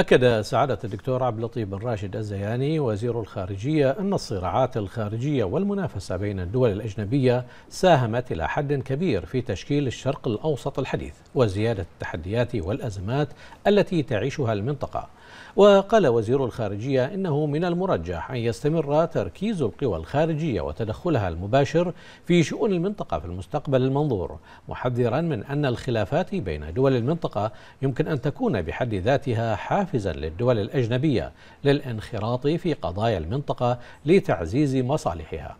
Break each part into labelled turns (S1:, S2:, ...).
S1: أكد سعادة الدكتور عبد اللطيف بن راشد الزياني وزير الخارجية أن الصراعات الخارجية والمنافسة بين الدول الأجنبية ساهمت إلى حد كبير في تشكيل الشرق الأوسط الحديث وزيادة التحديات والأزمات التي تعيشها المنطقة وقال وزير الخارجية إنه من المرجح أن يستمر تركيز القوى الخارجية وتدخلها المباشر في شؤون المنطقة في المستقبل المنظور محذرا من أن الخلافات بين دول المنطقة يمكن أن تكون بحد ذاتها حافزا حافزا للدول الأجنبية للانخراط في قضايا المنطقة لتعزيز مصالحها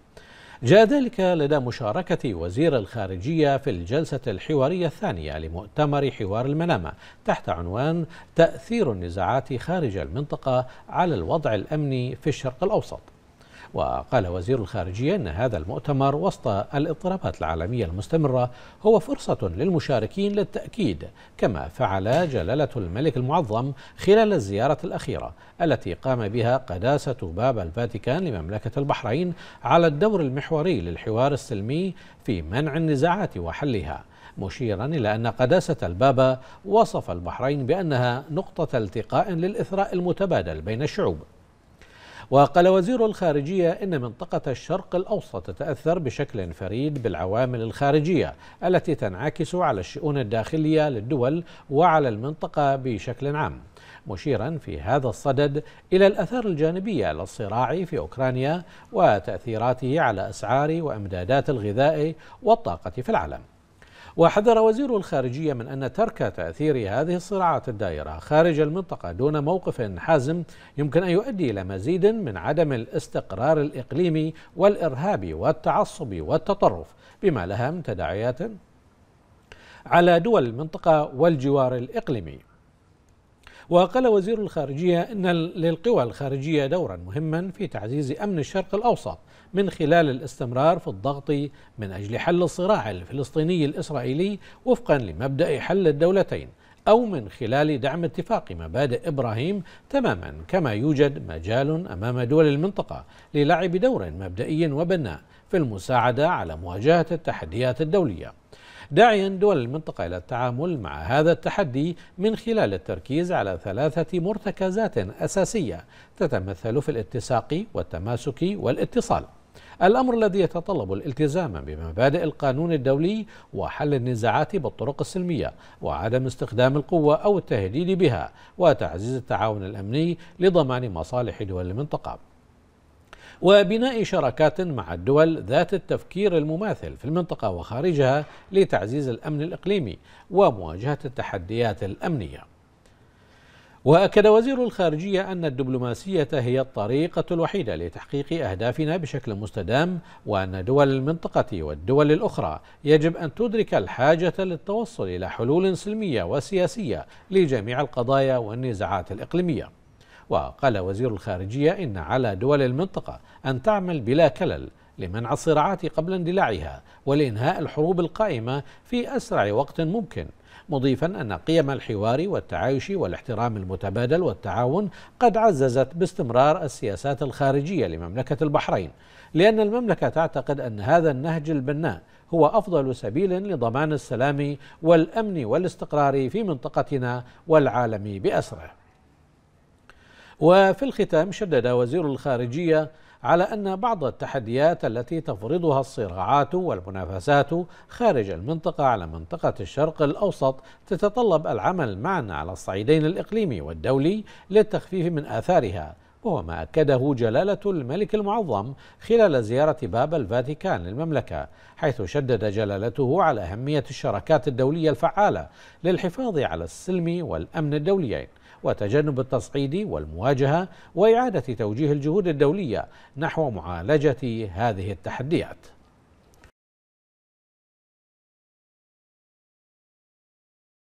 S1: جاء ذلك لدى مشاركة وزير الخارجية في الجلسة الحوارية الثانية لمؤتمر حوار المنامة تحت عنوان تأثير النزاعات خارج المنطقة على الوضع الأمني في الشرق الأوسط وقال وزير الخارجية أن هذا المؤتمر وسط الاضطرابات العالمية المستمرة هو فرصة للمشاركين للتأكيد كما فعل جلالة الملك المعظم خلال الزيارة الأخيرة التي قام بها قداسة باب الفاتيكان لمملكة البحرين على الدور المحوري للحوار السلمي في منع النزاعات وحلها مشيرا إلى أن قداسة البابا وصف البحرين بأنها نقطة التقاء للإثراء المتبادل بين الشعوب وقال وزير الخارجية إن منطقة الشرق الأوسط تتأثر بشكل فريد بالعوامل الخارجية التي تنعكس على الشؤون الداخلية للدول وعلى المنطقة بشكل عام مشيرا في هذا الصدد إلى الأثار الجانبية للصراع في أوكرانيا وتأثيراته على أسعار وأمدادات الغذاء والطاقة في العالم وحذر وزير الخارجية من أن ترك تأثير هذه الصراعات الدائرة خارج المنطقة دون موقف حازم يمكن أن يؤدي إلى مزيد من عدم الاستقرار الإقليمي والإرهاب والتعصب والتطرف بما لها من تداعيات على دول المنطقة والجوار الإقليمي وقال وزير الخارجية أن للقوى الخارجية دورا مهما في تعزيز أمن الشرق الأوسط من خلال الاستمرار في الضغط من أجل حل الصراع الفلسطيني الإسرائيلي وفقا لمبدأ حل الدولتين أو من خلال دعم اتفاق مبادئ إبراهيم تماما كما يوجد مجال أمام دول المنطقة للعب دور مبدئي وبناء في المساعدة على مواجهة التحديات الدولية داعيا دول المنطقة إلى التعامل مع هذا التحدي من خلال التركيز على ثلاثة مرتكزات أساسية تتمثل في الاتساق والتماسك والاتصال الأمر الذي يتطلب الالتزام بمبادئ القانون الدولي وحل النزاعات بالطرق السلمية وعدم استخدام القوة أو التهديد بها وتعزيز التعاون الأمني لضمان مصالح دول المنطقة وبناء شراكات مع الدول ذات التفكير المماثل في المنطقة وخارجها لتعزيز الأمن الإقليمي ومواجهة التحديات الأمنية واكد وزير الخارجيه ان الدبلوماسيه هي الطريقه الوحيده لتحقيق اهدافنا بشكل مستدام وان دول المنطقه والدول الاخرى يجب ان تدرك الحاجه للتوصل الى حلول سلميه وسياسيه لجميع القضايا والنزاعات الاقليميه وقال وزير الخارجية إن على دول المنطقة أن تعمل بلا كلل لمنع الصراعات قبل اندلاعها ولإنهاء الحروب القائمة في أسرع وقت ممكن مضيفا أن قيم الحوار والتعايش والاحترام المتبادل والتعاون قد عززت باستمرار السياسات الخارجية لمملكة البحرين لأن المملكة تعتقد أن هذا النهج البناء هو أفضل سبيل لضمان السلام والأمن والاستقرار في منطقتنا والعالم بأسره وفي الختام شدد وزير الخارجية على أن بعض التحديات التي تفرضها الصراعات والمنافسات خارج المنطقة على منطقة الشرق الأوسط تتطلب العمل معا على الصعيدين الإقليمي والدولي للتخفيف من آثارها وهو ما أكده جلالة الملك المعظم خلال زيارة باب الفاتيكان للمملكة حيث شدد جلالته على أهمية الشراكات الدولية الفعالة للحفاظ على السلم والأمن الدوليين وتجنب التصعيد والمواجهة وإعادة توجيه الجهود الدولية نحو معالجة هذه التحديات